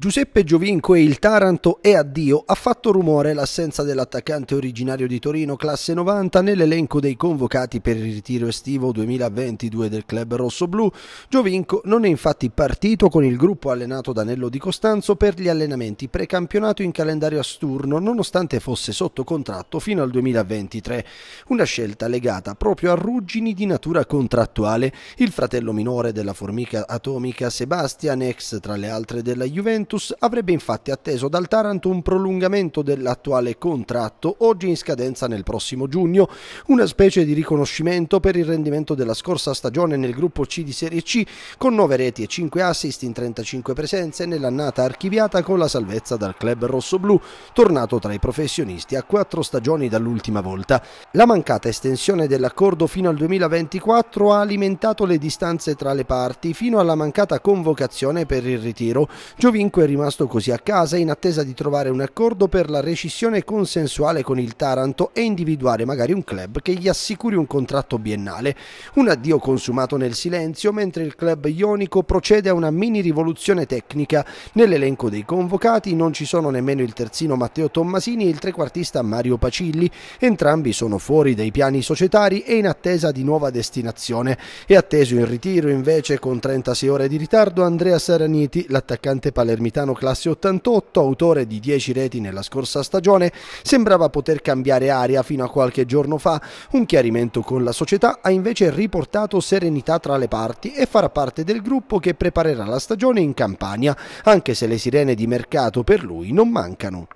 Giuseppe Giovinco e il Taranto e addio ha fatto rumore l'assenza dell'attaccante originario di Torino classe 90 nell'elenco dei convocati per il ritiro estivo 2022 del club rossoblù. Giovinco non è infatti partito con il gruppo allenato da Nello Di Costanzo per gli allenamenti precampionato in calendario asturno nonostante fosse sotto contratto fino al 2023. Una scelta legata proprio a ruggini di natura contrattuale. Il fratello minore della formica atomica Sebastian, ex tra le altre della Juventus, Juventus avrebbe infatti atteso dal Taranto un prolungamento dell'attuale contratto, oggi in scadenza nel prossimo giugno, una specie di riconoscimento per il rendimento della scorsa stagione nel gruppo C di Serie C, con 9 reti e 5 assist in 35 presenze nell'annata archiviata con la salvezza dal club rossoblù, tornato tra i professionisti a 4 stagioni dall'ultima volta. La mancata estensione dell'accordo fino al 2024 ha alimentato le distanze tra le parti, fino alla mancata convocazione per il ritiro. Giovinco è rimasto così a casa in attesa di trovare un accordo per la rescissione consensuale con il Taranto e individuare magari un club che gli assicuri un contratto biennale. Un addio consumato nel silenzio mentre il club ionico procede a una mini rivoluzione tecnica. Nell'elenco dei convocati non ci sono nemmeno il terzino Matteo Tommasini e il trequartista Mario Pacilli. Entrambi sono fuori dai piani societari e in attesa di nuova destinazione. È atteso in ritiro invece con 36 ore di ritardo Andrea Saraniti, l'attaccante palermitano palermitano classe 88, autore di 10 reti nella scorsa stagione, sembrava poter cambiare aria fino a qualche giorno fa. Un chiarimento con la società ha invece riportato serenità tra le parti e farà parte del gruppo che preparerà la stagione in Campania, anche se le sirene di mercato per lui non mancano.